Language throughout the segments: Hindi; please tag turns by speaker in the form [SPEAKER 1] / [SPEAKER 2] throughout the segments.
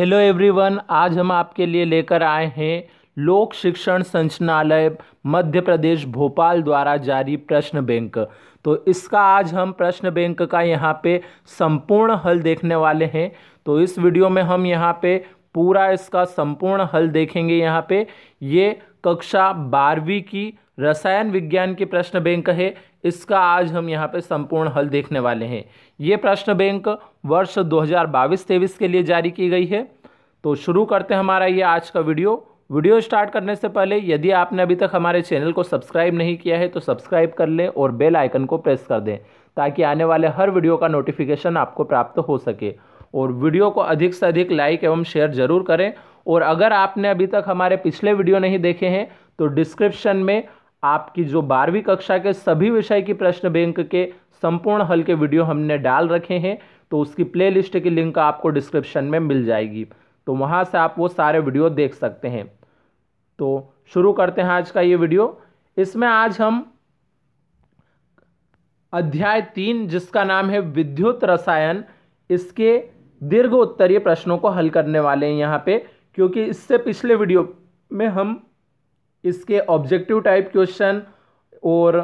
[SPEAKER 1] हेलो एवरीवन आज हम आपके लिए लेकर आए हैं लोक शिक्षण संचनालय मध्य प्रदेश भोपाल द्वारा जारी प्रश्न बैंक तो इसका आज हम प्रश्न बैंक का यहाँ पे संपूर्ण हल देखने वाले हैं तो इस वीडियो में हम यहाँ पे पूरा इसका संपूर्ण हल देखेंगे यहाँ पे ये कक्षा बारहवीं की रसायन विज्ञान की प्रश्न बैंक है इसका आज हम यहाँ पर संपूर्ण हल देखने वाले हैं ये प्रश्न बैंक वर्ष 2022-23 के लिए जारी की गई है तो शुरू करते हैं हमारा ये आज का वीडियो वीडियो स्टार्ट करने से पहले यदि आपने अभी तक हमारे चैनल को सब्सक्राइब नहीं किया है तो सब्सक्राइब कर लें और बेल आइकन को प्रेस कर दें ताकि आने वाले हर वीडियो का नोटिफिकेशन आपको प्राप्त हो सके और वीडियो को अधिक से अधिक लाइक एवं शेयर ज़रूर करें और अगर आपने अभी तक हमारे पिछले वीडियो नहीं देखे हैं तो डिस्क्रिप्शन में आपकी जो बारहवीं कक्षा के सभी विषय की प्रश्न बैंक के संपूर्ण हल के वीडियो हमने डाल रखे हैं तो उसकी प्लेलिस्ट की लिंक आपको डिस्क्रिप्शन में मिल जाएगी तो वहाँ से आप वो सारे वीडियो देख सकते हैं तो शुरू करते हैं आज का ये वीडियो इसमें आज हम अध्याय तीन जिसका नाम है विद्युत रसायन इसके दीर्घ उत्तरीय प्रश्नों को हल करने वाले हैं यहाँ पे क्योंकि इससे पिछले वीडियो में हम इसके ऑब्जेक्टिव टाइप क्वेश्चन और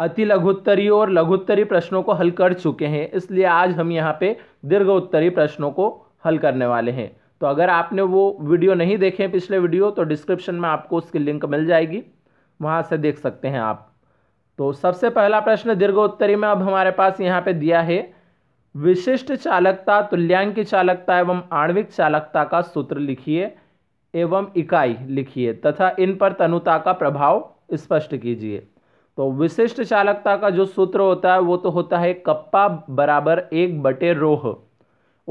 [SPEAKER 1] अति लघुत्तरीय और लघुत्तरीय प्रश्नों को हल कर चुके हैं इसलिए आज हम यहाँ पे दीर्घ उत्तरी प्रश्नों को हल करने वाले हैं तो अगर आपने वो वीडियो नहीं देखे हैं पिछले वीडियो तो डिस्क्रिप्शन में आपको उसकी लिंक मिल जाएगी वहाँ से देख सकते हैं आप तो सबसे पहला प्रश्न दीर्घ उत्तरी में अब हमारे पास यहाँ पे दिया है विशिष्ट चालकता तुल्यांकी चालकता एवं आणविक चालकता का सूत्र लिखिए एवं इकाई लिखिए तथा इन पर तनुता का प्रभाव स्पष्ट कीजिए तो विशिष्ट चालकता का जो सूत्र होता है वो तो होता है कप्पा बराबर एक बटे रोह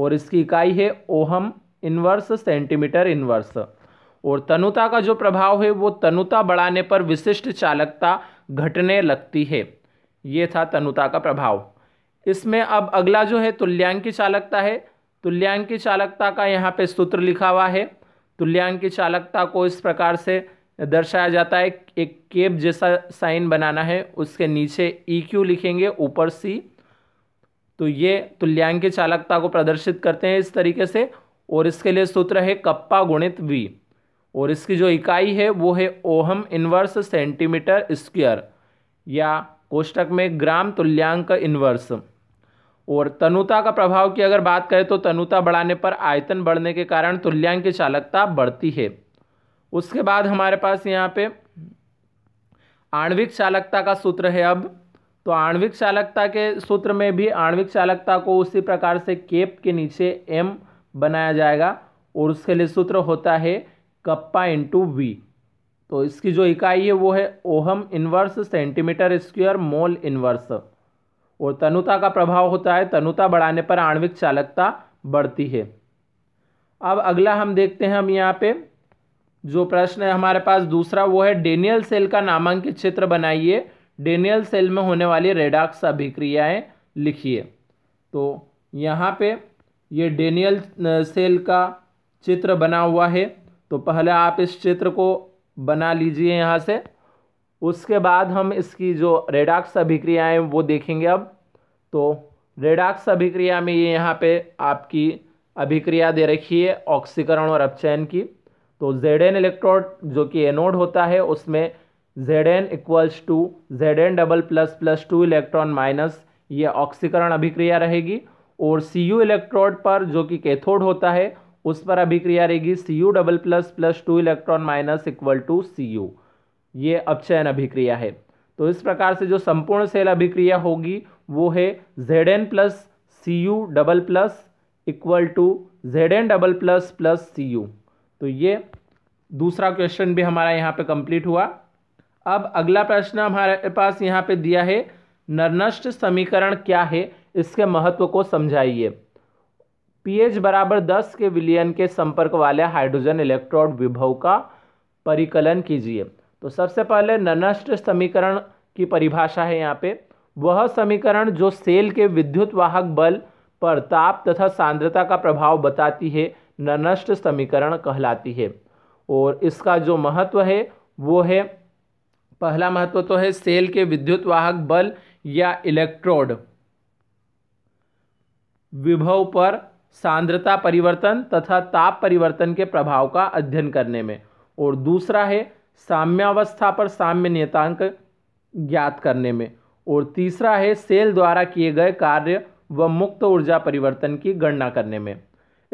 [SPEAKER 1] और इसकी इकाई है ओहम इन्वर्स सेंटीमीटर इन्वर्स और तनुता का जो प्रभाव है वो तनुता बढ़ाने पर विशिष्ट चालकता घटने लगती है ये था तनुता का प्रभाव इसमें अब अगला जो है तुल्यांकी चालकता है तुल्यांकी चालकता का यहाँ पे सूत्र लिखा हुआ है तुल्यांक की चालकता को इस प्रकार से दर्शाया जाता है एक केप जैसा साइन बनाना है उसके नीचे ई e क्यू लिखेंगे ऊपर सी तो ये तुल्यांक की चालकता को प्रदर्शित करते हैं इस तरीके से और इसके लिए सूत्र है कप्पा गुणित वी और इसकी जो इकाई है वो है ओहम इन्वर्स सेंटीमीटर स्क्वायर या कोष्टक में ग्राम तुल्यांक इन्वर्स और तनुता का प्रभाव की अगर बात करें तो तनुता बढ़ाने पर आयतन बढ़ने के कारण तुल्यांक की चालकता बढ़ती है उसके बाद हमारे पास यहाँ पे आणविक चालकता का सूत्र है अब तो आणविक चालकता के सूत्र में भी आणविक चालकता को उसी प्रकार से केप के नीचे एम बनाया जाएगा और उसके लिए सूत्र होता है कप्पा इंटू वी तो इसकी जो इकाई है वो है ohm inverse centimetre square mole inverse और तनुता का प्रभाव होता है तनुता बढ़ाने पर आणविक चालकता बढ़ती है अब अगला हम देखते हैं हम यहाँ पे जो प्रश्न है हमारे पास दूसरा वो है डेनियल सेल का नामांकित क्षेत्र बनाइए डेनियल सेल में होने वाली रेडाक्स अभिक्रियाएँ लिखिए तो यहाँ पे ये डेनियल सेल का चित्र बना हुआ है तो पहले आप इस चित्र को बना लीजिए यहाँ से उसके बाद हम इसकी जो रेडाक्स अभिक्रियाएं वो देखेंगे अब तो रेडाक्स अभिक्रिया में ये यहाँ पे आपकी अभिक्रिया दे रखी है ऑक्सीकरण और अपचयन की तो जेड एन इलेक्ट्रोड जो कि एनोड होता है उसमें Z N equals to Z N double plus plus two electron minus ये ऑक्सीकरण अभिक्रिया रहेगी और सी यू इलेक्ट्रोड पर जो कि कैथोड होता है उस पर अभिक्रिया रहेगी C U double plus plus two electron minus equal to C U ये अपचयन अभिक्रिया है तो इस प्रकार से जो संपूर्ण सेल अभिक्रिया होगी वो है Z N plus C U double plus equal to Z N double plus plus C U तो ये दूसरा क्वेश्चन भी हमारा यहाँ पे कंप्लीट हुआ अब अगला प्रश्न हमारे पास यहाँ पे दिया है नरनष्ट समीकरण क्या है इसके महत्व को समझाइए पीएच बराबर दस के विलियन के संपर्क वाले हाइड्रोजन इलेक्ट्रोड विभव का परिकलन कीजिए तो सबसे पहले ननष्ट समीकरण की परिभाषा है यहाँ पे वह समीकरण जो सेल के विद्युत वाहक बल पर ताप तथा सांद्रता का प्रभाव बताती है ननष्ट समीकरण कहलाती है और इसका जो महत्व है वो है पहला महत्व तो है सेल के विद्युत वाहक बल या इलेक्ट्रोड विभव पर सांद्रता परिवर्तन तथा ताप परिवर्तन के प्रभाव का अध्ययन करने में और दूसरा है साम्यावस्था पर साम्य नियतांक ज्ञात करने में और तीसरा है सेल द्वारा किए गए कार्य व मुक्त ऊर्जा परिवर्तन की गणना करने में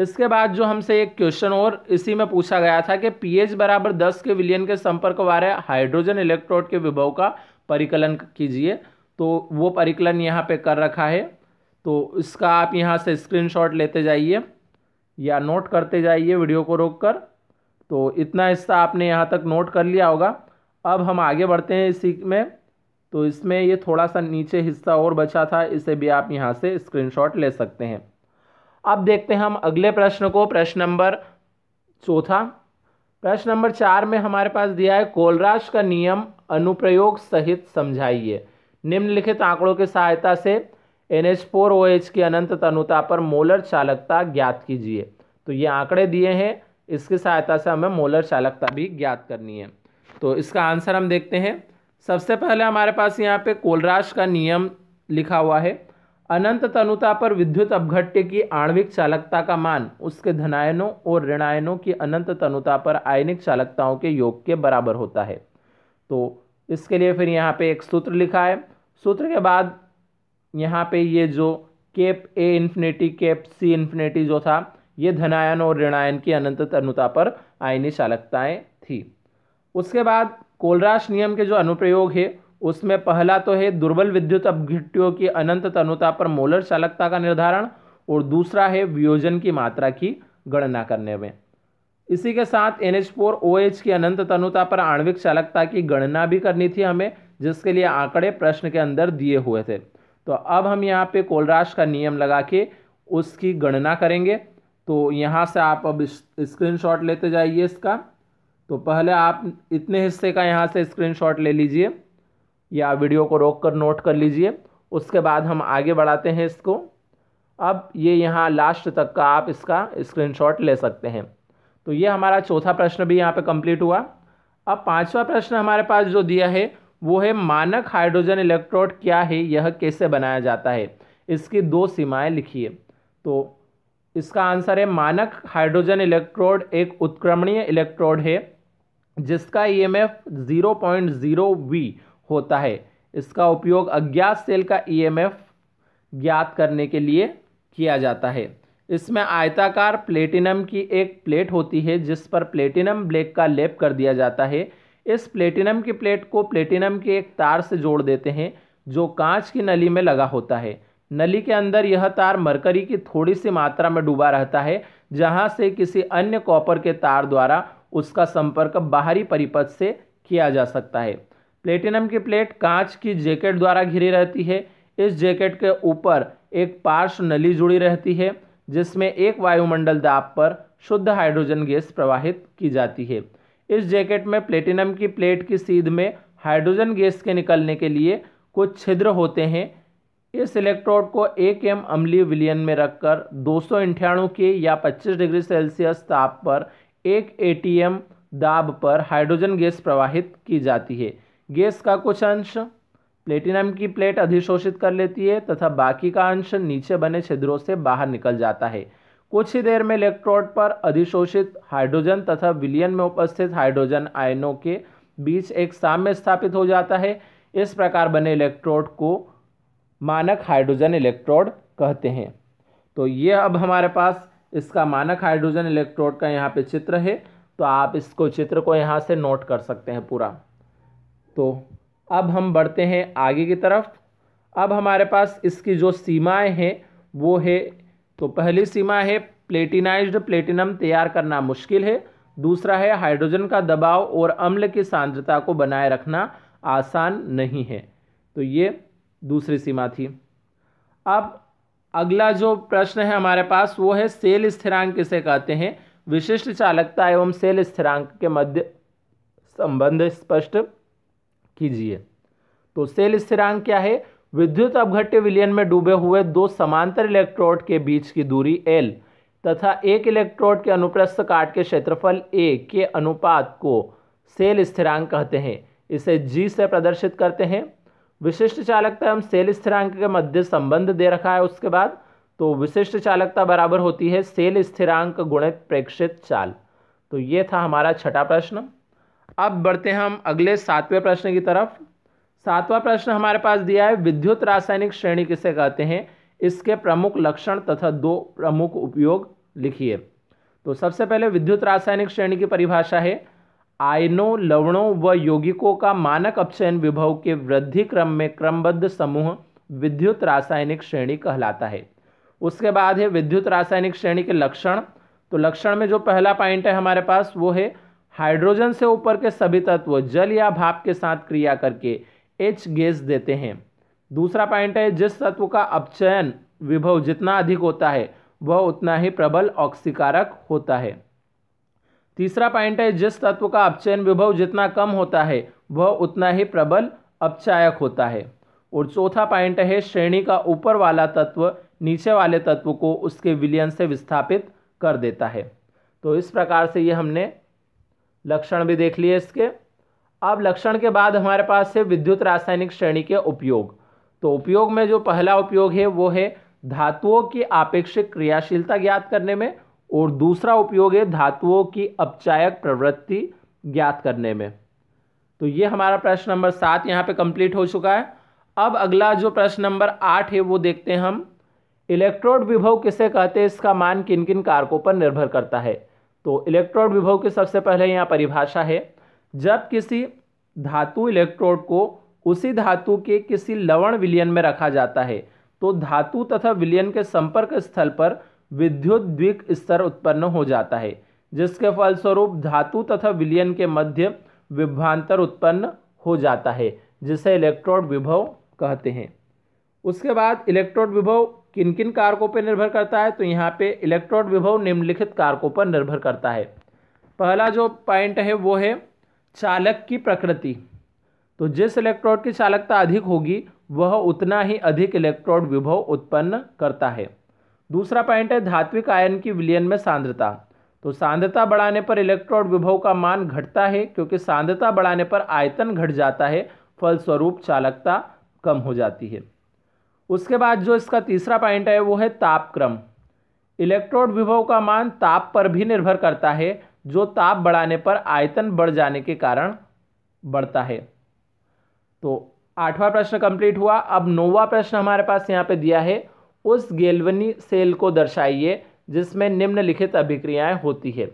[SPEAKER 1] इसके बाद जो हमसे एक क्वेश्चन और इसी में पूछा गया था कि पीएच बराबर दस के विलियन के संपर्क वाले हाइड्रोजन इलेक्ट्रोड के विभव का परिकलन कीजिए तो वो परिकलन यहाँ पे कर रखा है तो इसका आप यहाँ से स्क्रीनशॉट लेते जाइए या नोट करते जाइए वीडियो को रोककर तो इतना हिस्सा आपने यहाँ तक नोट कर लिया होगा अब हम आगे बढ़ते हैं इसी में तो इसमें ये थोड़ा सा नीचे हिस्सा और बचा था इसे भी आप यहाँ से स्क्रीनशॉट ले सकते हैं अब देखते हैं हम अगले प्रश्न को प्रश्न नंबर चौथा प्रश्न नंबर चार में हमारे पास दिया है कोलराज का नियम अनुप्रयोग सहित समझाइए निम्नलिखित आंकड़ों की सहायता से N H four O H की अनंत तनुता पर मोलर चालकता ज्ञात कीजिए तो ये आंकड़े दिए हैं इसकी सहायता से हमें मोलर चालकता भी ज्ञात करनी है तो इसका आंसर हम देखते हैं सबसे पहले हमारे पास यहाँ पे कोलराज का नियम लिखा हुआ है अनंत तनुता पर विद्युत अपघट्य की आणविक चालकता का मान उसके धनायनों और ऋणायनों की अनंत तनुता पर आयनिक चालकताओं के योग के बराबर होता है तो इसके लिए फिर यहाँ पे एक सूत्र लिखा है सूत्र के बाद यहाँ पे ये जो cap A infinity cap C infinity जो था ये धनायन और ऋणायन की अनंत तनुता पर आयनी चालकताएँ थी उसके बाद कोलराश नियम के जो अनुप्रयोग है उसमें पहला तो है दुर्बल विद्युत अपघट्टियों की अनंत तनुता पर मोलर चालकता का निर्धारण और दूसरा है वियोजन की मात्रा की गणना करने में इसी के साथ N H four O H की अनंत तनुता पर आणविक चालकता की गणना भी करनी थी हमें जिसके लिए आंकड़े प्रश्न के अंदर दिए हुए थे तो अब हम यहाँ पे कोलराश का नियम लगा के उसकी गणना करेंगे तो यहाँ से आप अब स्क्रीनशॉट लेते जाइए इसका तो पहले आप इतने हिस्से का यहाँ से स्क्रीनशॉट ले लीजिए या वीडियो को रोक कर नोट कर लीजिए उसके बाद हम आगे बढ़ाते हैं इसको अब ये यहाँ लास्ट तक का आप इसका स्क्रीनशॉट ले सकते हैं तो ये हमारा चौथा प्रश्न भी यहाँ पे कंप्लीट हुआ अब पांचवा प्रश्न हमारे पास जो दिया है वो है मानक हाइड्रोजन इलेक्ट्रोड क्या है यह कैसे बनाया जाता है इसकी दो सीमाएँ लिखिए तो इसका आंसर है मानक हाइड्रोजन इलेक्ट्रोड एक उत्क्रमणीय इलेक्ट्रोड है जिसका E M F zero point zero V होता है इसका उपयोग अज्ञात सेल का ई एम एफ ज्ञात करने के लिए किया जाता है इसमें आयताकार प्लेटिनम की एक प्लेट होती है जिस पर प्लेटिनम ब्लैक का लेप कर दिया जाता है इस प्लेटिनम की प्लेट को प्लेटिनम के एक तार से जोड़ देते हैं जो कांच की नली में लगा होता है नली के अंदर यह तार मरकरी की थोड़ी सी मात्रा में डूबा रहता है जहाँ से किसी अन्य कॉपर के तार द्वारा उसका संपर्क बाहरी परिपथ से किया जा सकता है प्लेटिनम की प्लेट कांच की जैकेट द्वारा घिरी रहती है इस जैकेट के ऊपर एक पार्श्व नली जुड़ी रहती है जिसमें एक वायुमंडल दाब पर शुद्ध हाइड्रोजन गैस प्रवाहित की जाती है इस जैकेट में प्लेटिनम की प्लेट की सीध में हाइड्रोजन गैस के निकलने के लिए कुछ छिद्र होते हैं इस इलेक्ट्रोड को एक एम अम्लीय विलियन में रखकर दो सौ के या 25 डिग्री सेल्सियस ताप पर एक ए दाब पर हाइड्रोजन गैस प्रवाहित की जाती है गैस का कुछ अंश प्लेटिनम की प्लेट अधिशोषित कर लेती है तथा बाकी का अंश नीचे बने छिद्रों से बाहर निकल जाता है कुछ ही देर में इलेक्ट्रोड पर अधिशोषित हाइड्रोजन तथा विलियन में उपस्थित हाइड्रोजन आयनों के बीच एक साम्य स्थापित हो जाता है इस प्रकार बने इलेक्ट्रोड को मानक हाइड्रोजन इलेक्ट्रोड कहते हैं तो ये अब हमारे पास इसका मानक हाइड्रोजन इलेक्ट्रोड का यहाँ पे चित्र है तो आप इसको चित्र को यहाँ से नोट कर सकते हैं पूरा तो अब हम बढ़ते हैं आगे की तरफ अब हमारे पास इसकी जो सीमाएं हैं वो है तो पहली सीमा है प्लेटिनाइज्ड प्लेटिनम तैयार करना मुश्किल है दूसरा है हाइड्रोजन का दबाव और अम्ल की सांद्रता को बनाए रखना आसान नहीं है तो ये दूसरी सीमा थी अब अगला जो प्रश्न है हमारे पास वो है सेल स्थिरांक किसे कहते हैं विशिष्ट चालकता एवं सेल स्थिरांक के मध्य संबंध स्पष्ट कीजिए तो सेल स्थिरांक क्या है विद्युत अपघट्य विलयन में डूबे हुए दो समांतर इलेक्ट्रोड के बीच की दूरी एल तथा एक इलेक्ट्रोड के अनुप्रस्थ काट के क्षेत्रफल ए के अनुपात को सेल स्थिरांक कहते हैं इसे जी से प्रदर्शित करते हैं विशिष्ट चालकता एवं सेल स्थिरांक के मध्य संबंध दे रखा है उसके बाद तो विशिष्ट चालकता बराबर होती है सेल स्थिरांक गुणित प्रेक्षित चाल तो ये था हमारा छठा प्रश्न अब बढ़ते हैं हम अगले सातवें प्रश्न की तरफ सातवां प्रश्न हमारे पास दिया है विद्युत रासायनिक श्रेणी किसे कहते हैं इसके प्रमुख लक्षण तथा दो प्रमुख उपयोग लिखिए तो सबसे पहले विद्युत रासायनिक श्रेणी की परिभाषा है आयनों लवणों व यौगिकों का मानक अपचयन विभव के वृद्धि क्रम में क्रमबद्ध समूह विद्युत रासायनिक श्रेणी कहलाता है उसके बाद है विद्युत रासायनिक श्रेणी के लक्षण तो लक्षण में जो पहला पॉइंट है हमारे पास वो है हाइड्रोजन से ऊपर के सभी तत्व जल या भाप के साथ क्रिया करके एच गैस देते हैं दूसरा पॉइंट है जिस तत्व का अपचयन विभव जितना अधिक होता है वह उतना ही प्रबल ऑक्सीकारक होता है तीसरा पॉइंट है जिस तत्व का अपचयन विभव जितना कम होता है वह उतना ही प्रबल अपचायक होता है और चौथा पॉइंट है श्रेणी का ऊपर वाला तत्व नीचे वाले तत्व को उसके विलयन से विस्थापित कर देता है तो इस प्रकार से ये हमने लक्षण भी देख लिए इसके अब लक्षण के बाद हमारे पास है विद्युत रासायनिक श्रेणी के उपयोग तो उपयोग में जो पहला उपयोग है वो है धातुओं की आपेक्षिक क्रियाशीलता ज्ञात करने में और दूसरा उपयोग है धातुओं की अपचायक प्रवृत्ति ज्ञात करने में तो ये हमारा प्रश्न नंबर सात यहाँ पे कंप्लीट हो चुका है अब अगला जो प्रश्न नंबर आठ है वो देखते हैं हम इलेक्ट्रोड विभव किसे कहते हैं इसका मान किन किन कारकों पर निर्भर करता है तो इलेक्ट्रोड विभव की सबसे पहले यहाँ परिभाषा है जब किसी धातु इलेक्ट्रोड को उसी धातु के किसी लवण विलियन में रखा जाता है तो धातु तथा विलियन के संपर्क स्थल पर विद्युद्विक स्तर उत्पन्न हो जाता है जिसके फलस्वरूप धातु तथा विलियन के मध्य विभ्रांतर उत्पन्न हो जाता है जिसे इलेक्ट्रोड विभव कहते हैं उसके बाद इलेक्ट्रोड विभव किन किन कारकों पर निर्भर करता है तो यहाँ पे इलेक्ट्रोड विभव निम्नलिखित कारकों पर निर्भर करता है पहला जो पॉइंट है वो है चालक की प्रकृति तो जिस इलेक्ट्रोड की चालकता अधिक होगी वह उतना ही अधिक इलेक्ट्रोड विभव उत्पन्न करता है दूसरा पॉइंट है धात्विक आयन की विलियन में सांद्रता तो सांद्रता बढ़ाने पर इलेक्ट्रोड विभव का मान घटता है क्योंकि सांद्रता बढ़ाने पर आयतन घट जाता है फलस्वरूप चालकता कम हो जाती है उसके बाद जो इसका तीसरा पॉइंट है वो है तापक्रम इलेक्ट्रोड विभव का मान ताप पर भी निर्भर करता है जो ताप बढ़ाने पर आयतन बढ़ जाने के कारण बढ़ता है तो आठवां प्रश्न कंप्लीट हुआ अब नौवा प्रश्न हमारे पास यहाँ पे दिया है उस गेलवनी सेल को दर्शाइए जिसमें निम्नलिखित अभिक्रियाएं होती है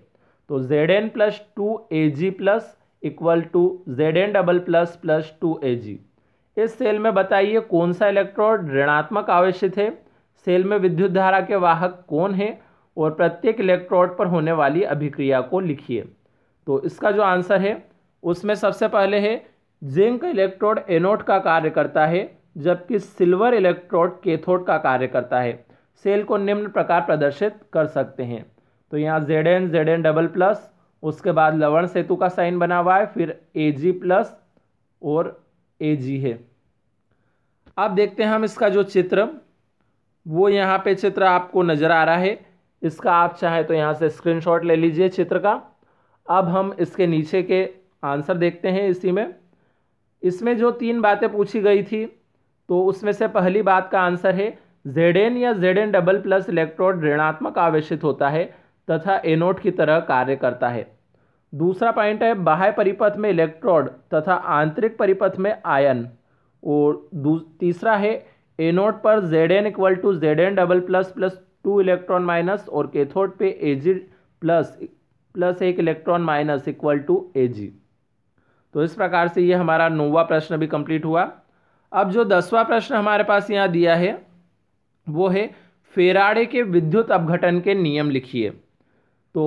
[SPEAKER 1] तो Z N plus two A G plus equal to Z N double plus plus two A G इस सेल में बताइए कौन सा इलेक्ट्रोड ऋणात्मक आवश्यक है सेल में विद्युत धारा के वाहक कौन है और प्रत्येक इलेक्ट्रोड पर होने वाली अभिक्रिया को लिखिए तो इसका जो आंसर है उसमें सबसे पहले है जिंक इलेक्ट्रोड एनोड का कार्य करता है जबकि सिल्वर इलेक्ट्रोड कैथोड का कार्य करता है सेल को निम्न प्रकार प्रदर्शित कर सकते हैं तो यहाँ Z N Z N double plus उसके बाद लवण सेतु का साइन बना हुआ है फिर ए जी प्लस और ए जी है अब देखते हैं हम इसका जो चित्र वो यहाँ पे चित्र आपको नज़र आ रहा है इसका आप चाहें तो यहाँ से स्क्रीनशॉट ले लीजिए चित्र का अब हम इसके नीचे के आंसर देखते हैं इसी में इसमें जो तीन बातें पूछी गई थी तो उसमें से पहली बात का आंसर है जेडेन या जेडेन डबल प्लस इलेक्ट्रोड ऋणात्मक आवेशित होता है तथा एनोड की तरह कार्य करता है दूसरा पॉइंट है बाह्य परिपथ में इलेक्ट्रोड तथा आंतरिक परिपथ में आयन और तीसरा है एनोड पर Z N equal to Z N double plus plus two electron minus और कैथोड पे ए जी प्लस प्लस एक electron minus equal to A G तो इस प्रकार से ये हमारा नोवा प्रश्न भी कंप्लीट हुआ अब जो दसवां प्रश्न हमारे पास यहाँ दिया है वो है फेराड़े के विद्युत अपघटन के नियम लिखिए तो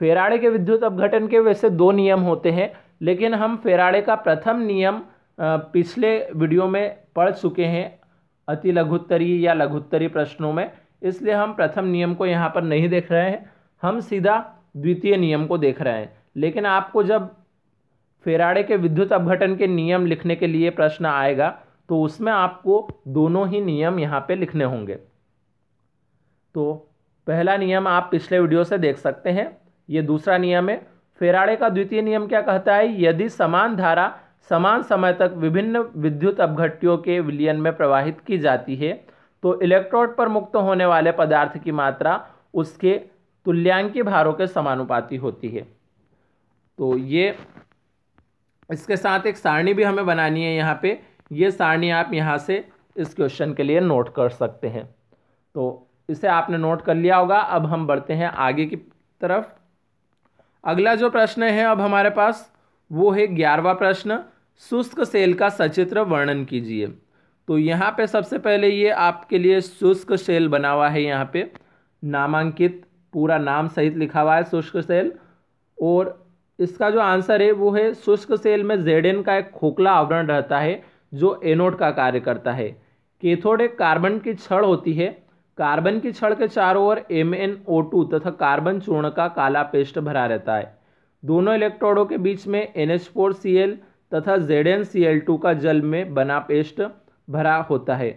[SPEAKER 1] फेराड़े के विद्युत अपघटन के वैसे दो नियम होते हैं लेकिन हम फेराड़े का प्रथम नियम पिछले वीडियो में पढ़ चुके हैं अति लघुत्तरी या लघुत्तरी प्रश्नों में इसलिए हम प्रथम नियम को यहाँ पर नहीं देख रहे हैं हम सीधा द्वितीय नियम को देख रहे हैं लेकिन आपको जब फेराड़े के विद्युत अपघटन के नियम लिखने के लिए प्रश्न आएगा तो उसमें आपको दोनों ही नियम यहाँ पे लिखने होंगे तो पहला नियम आप पिछले वीडियो से देख सकते हैं ये दूसरा नियम है फेराड़े का द्वितीय नियम क्या कहता है यदि समान धारा समान समय तक विभिन्न विद्युत अपघट्टियों के विलियन में प्रवाहित की जाती है तो इलेक्ट्रोड पर मुक्त होने वाले पदार्थ की मात्रा उसके तुल्यांकी भारों के समानुपाती होती है तो ये इसके साथ एक सारणी भी हमें बनानी है यहाँ पर ये सारणी आप यहाँ से इस क्वेश्चन के लिए नोट कर सकते हैं तो इसे आपने नोट कर लिया होगा अब हम बढ़ते हैं आगे की तरफ अगला जो प्रश्न है अब हमारे पास वो है ग्यारहवा प्रश्न शुष्क सेल का सचित्र वर्णन कीजिए तो यहाँ पे सबसे पहले ये आपके लिए शुष्क सेल बना हुआ है यहाँ पे नामांकित पूरा नाम सहित लिखा हुआ है शुष्क सेल और इसका जो आंसर है वो है शुष्क सेल में जेड का एक खोखला आवरण रहता है जो एनोड का कार्य करता है केथोड एक कार्बन की छड़ होती है कार्बन की छड़ के चारों ओर एम एन ओ टू तथा कार्बन चूर्ण का काला पेस्ट भरा रहता है दोनों इलेक्ट्रोडों के बीच में N H four C L तथा Z N C L two का जल में बना पेस्ट भरा होता है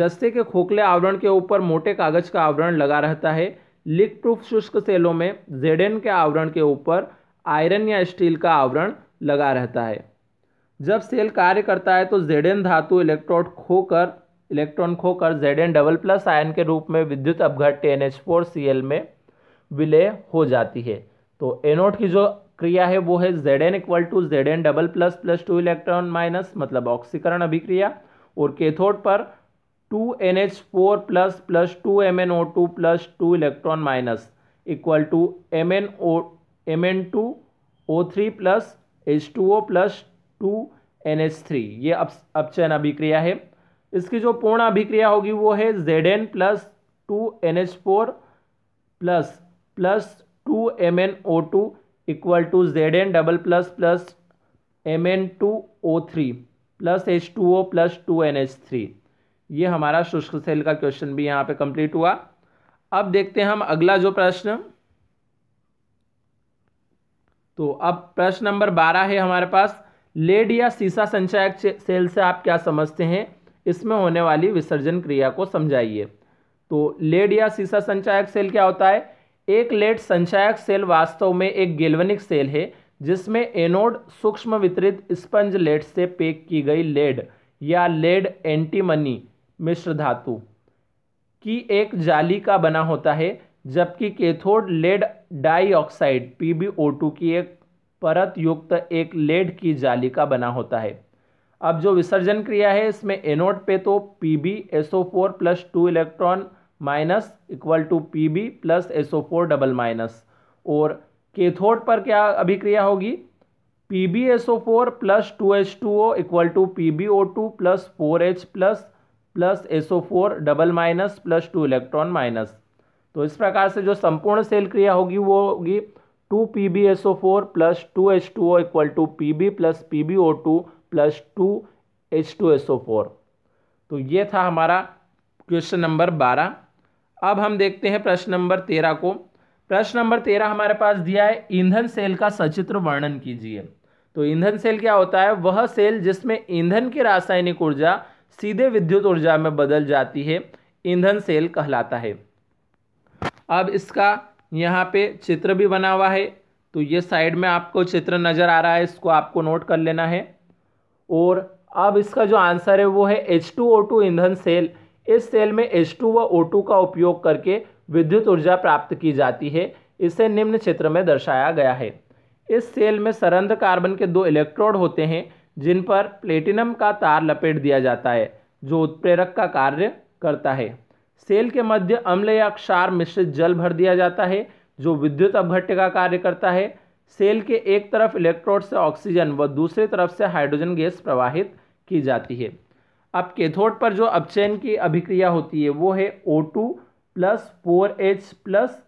[SPEAKER 1] जस्ते के खोखले आवरण के ऊपर मोटे कागज का आवरण लगा रहता है लिक प्रूफ शुष्क सेलों में जेड एन के आवरण के ऊपर आयरन या स्टील का आवरण लगा रहता है जब सेल कार्य करता है तो जेड धातु इलेक्ट्रोड खोकर इलेक्ट्रॉन खोकर जेड डबल प्लस आयन के रूप में विद्युत अपघट्य N H four C L में विलय हो जाती है तो एनोड की जो क्रिया है वो है Z N equal to Z N double plus plus two electron minus मतलब ऑक्सीकरण अभिक्रिया और कैथोड पर two N H four plus plus two M N O two plus two electron minus equal to M N O M N two O three plus H two O plus two N H three ये अप अपचयन अभिक्रिया है इसकी जो पूर्ण अभिक्रिया होगी वो है Z N plus two N H four plus plus two M N O two equal to Z N double plus plus M N two O three plus H two O plus two N H three ये हमारा शुष्क सेल का क्वेश्चन भी यहाँ पे कंप्लीट हुआ अब देखते हैं हम अगला जो प्रश्न तो अब प्रश्न नंबर बारह है हमारे पास लेड या सीसा संचायक सेल से आप क्या समझते हैं इसमें होने वाली विसर्जन क्रिया को समझाइए तो लेड या सीसा संचायक सेल क्या होता है एक लेड संचायक सेल वास्तव में एक गेलवनिक सेल है जिसमें एनोड सूक्ष्म वितरित स्पंज लेड से पैक की गई लेड या लेड एंटीमनी मिश्र धातु की एक जाली का बना होता है जबकि केथोड लेड डाइऑक्साइड पी की एक परत युक्त एक लेड की जाली का बना होता है अब जो विसर्जन क्रिया है इसमें एनोड पे तो P B S O four plus two electron minus equal to P B plus S O four double minus और केथोड पर क्या अभिक्रिया होगी P B S O four plus two H two O equal to P B O two plus four H plus plus S O four double minus plus two electron minus तो इस प्रकार से जो संपूर्ण सेल क्रिया होगी वो होगी two P B S O four plus two H two O equal to P B plus P B O two plus two H two S O four तो ये था हमारा क्वेश्चन नंबर बारह अब हम देखते हैं प्रश्न नंबर तेरह को प्रश्न नंबर तेरह हमारे पास दिया है ईंधन सेल का सचित्र वर्णन कीजिए तो ईंधन सेल क्या होता है वह सेल जिसमें ईंधन की रासायनिक ऊर्जा सीधे विद्युत ऊर्जा में बदल जाती है ईंधन सेल कहलाता है अब इसका यहाँ पे चित्र भी बना हुआ है तो ये साइड में आपको चित्र नज़र आ रहा है इसको आपको नोट कर लेना है और अब इसका जो आंसर है वो है एच टू ओ टू ईंधन सेल इस सेल में एच टू व ओ टू का उपयोग करके विद्युत ऊर्जा प्राप्त की जाती है इसे निम्न चित्र में दर्शाया गया है इस सेल में सरंध्र कार्बन के दो इलेक्ट्रोड होते हैं जिन पर प्लेटिनम का तार लपेट दिया जाता है जो उत्प्रेरक का कार्य करता है सेल के मध्य अम्ल या क्षार मिश्रित जल भर दिया जाता है जो विद्युत अपघट्य का कार्य करता है सेल के एक तरफ इलेक्ट्रोड से ऑक्सीजन व दूसरी तरफ से हाइड्रोजन गैस प्रवाहित की जाती है अब केथोड पर जो अपचयन की अभिक्रिया होती है वो है O two plus four H plus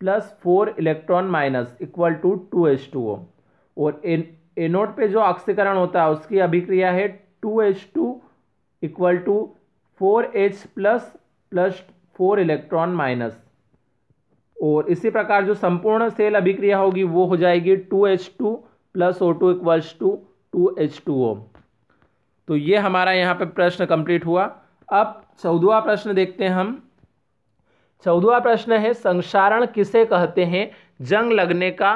[SPEAKER 1] plus four electron minus equal two two H two O और एन एनोड पे जो ऑक्सीकरण होता है उसकी अभिक्रिया है two H two equal two four H plus plus four electron minus और इसी प्रकार जो संपूर्ण सेल अभिक्रिया होगी वो हो जाएगी two H two plus O two equals two two H two O तो ये हमारा यहाँ पे प्रश्न कंप्लीट हुआ अब चौदवा प्रश्न देखते हैं हम चौदवा प्रश्न है संसारण किसे कहते हैं जंग लगने का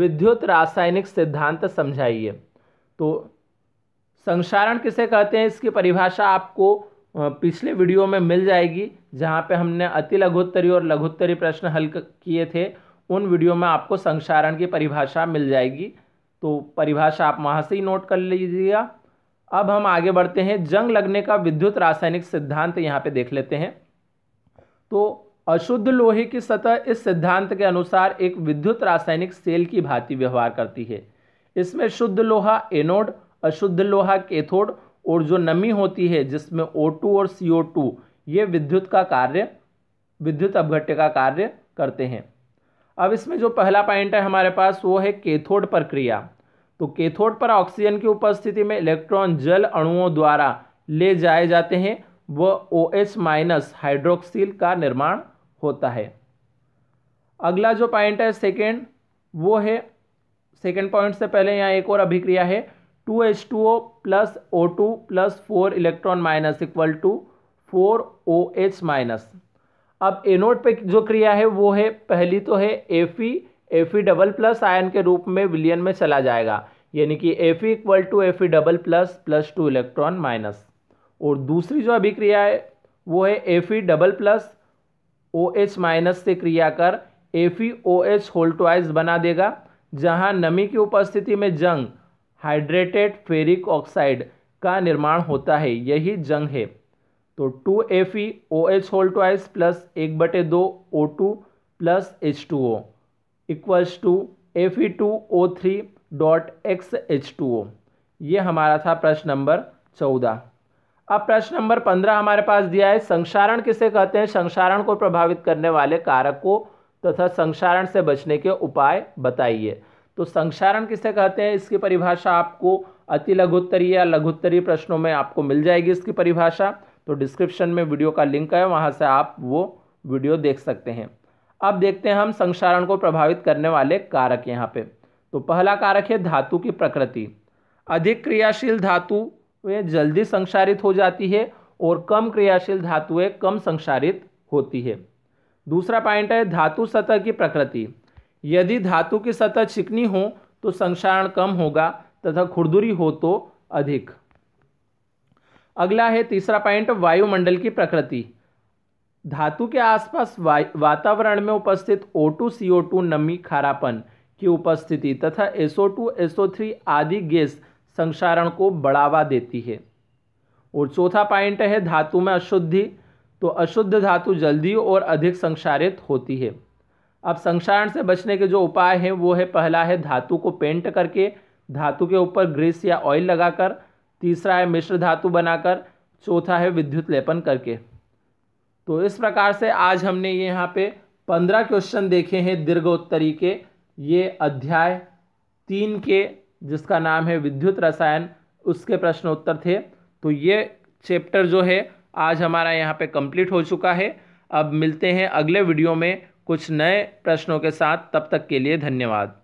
[SPEAKER 1] विद्युत रासायनिक सिद्धांत समझाइए तो संसारण किसे कहते हैं इसकी परिभाषा आपको पिछले वीडियो में मिल जाएगी जहाँ पे हमने अति लघुत्तरी और लघुत्तरी प्रश्न हल किए थे उन वीडियो में आपको संक्षारण की परिभाषा मिल जाएगी तो परिभाषा आप वहाँ से ही नोट कर लीजिएगा अब हम आगे बढ़ते हैं जंग लगने का विद्युत रासायनिक सिद्धांत यहाँ पे देख लेते हैं तो अशुद्ध लोहे की सतह इस सिद्धांत के अनुसार एक विद्युत रासायनिक सेल की भांति व्यवहार करती है इसमें शुद्ध लोहा एनोड अशुद्ध लोहा केथोड और जो नमी होती है जिसमें O2 और CO2 ये विद्युत का कार्य विद्युत अपघट्य का कार्य करते हैं अब इसमें जो पहला पॉइंट है हमारे पास वो है केथोड प्रक्रिया तो केथोड पर ऑक्सीजन की उपस्थिति में इलेक्ट्रॉन जल अणुओं द्वारा ले जाए जाते हैं वह ओ एच माइनस हाइड्रोक्सील का निर्माण होता है अगला जो पॉइंट है सेकेंड वो है सेकेंड पॉइंट से पहले यहाँ एक और अभिक्रिया है two H two O plus O two plus four electron minus equal two four O H minus अब एनोड पे जो क्रिया है वो है पहली तो है F E F E double plus ion के रूप में विलियन में चला जाएगा यानी कि F E equal two F E double plus plus two electron minus और दूसरी जो अभिक्रिया है वो है F E double plus O H minus से क्रिया कर एफ ई ओ एच होल्टवाइज बना देगा जहाँ नमी की उपस्थिति में जंग हाइड्रेटेड फेरिक ऑक्साइड का निर्माण होता है यही जंग है तो two F E O H whole twice plus एक बटे दो O two plus H two O equals two F E two O three dot X H two O ये हमारा था प्रश्न नंबर चौदह अब प्रश्न नंबर पंद्रह हमारे पास दिया है संक्षारण किसे कहते हैं संक्षारण को प्रभावित करने वाले कारक को तथा संक्षारण से बचने के उपाय बताइए तो संक्षारण किसे कहते हैं इसकी परिभाषा आपको अति लघुत्तरीय या लघुत्तरीय प्रश्नों में आपको मिल जाएगी इसकी परिभाषा तो डिस्क्रिप्शन में वीडियो का लिंक है वहाँ से आप वो वीडियो देख सकते हैं अब देखते हैं हम संक्षारण को प्रभावित करने वाले कारक यहाँ पे तो पहला कारक है धातु की प्रकृति अधिक क्रियाशील धातु जल्दी संक्षारित हो जाती है और कम क्रियाशील धातुएँ कम संक्षारित होती है दूसरा पॉइंट है धातु सतह की प्रकृति यदि धातु की सतह चिकनी हो तो संक्षारण कम होगा तथा खुरदुरी हो तो अधिक अगला है तीसरा पॉइंट वायुमंडल की प्रकृति धातु के आसपास वातावरण में उपस्थित O2, CO2, नमी खारापन की उपस्थिति तथा SO2, SO3 आदि गैस संक्षारण को बढ़ावा देती है और चौथा पॉइंट है धातु में अशुद्धि तो अशुद्ध धातु जल्दी और अधिक संक्षारित होती है अब संक्षारण से बचने के जो उपाय हैं वो है पहला है धातु को पेंट करके धातु के ऊपर ग्रीस या ऑयल लगाकर तीसरा है मिश्र धातु बनाकर चौथा है विद्युत लेपन करके तो इस प्रकार से आज हमने ये यहाँ पे पंद्रह क्वेश्चन देखे हैं दीर्घोत्तरी के ये अध्याय तीन के जिसका नाम है विद्युत रसायन उसके प्रश्नोत्तर थे तो ये चैप्टर जो है आज हमारा यहाँ पे कंप्लीट हो चुका है अब मिलते हैं अगले वीडियो में कुछ नए प्रश्नों के साथ तब तक के लिए धन्यवाद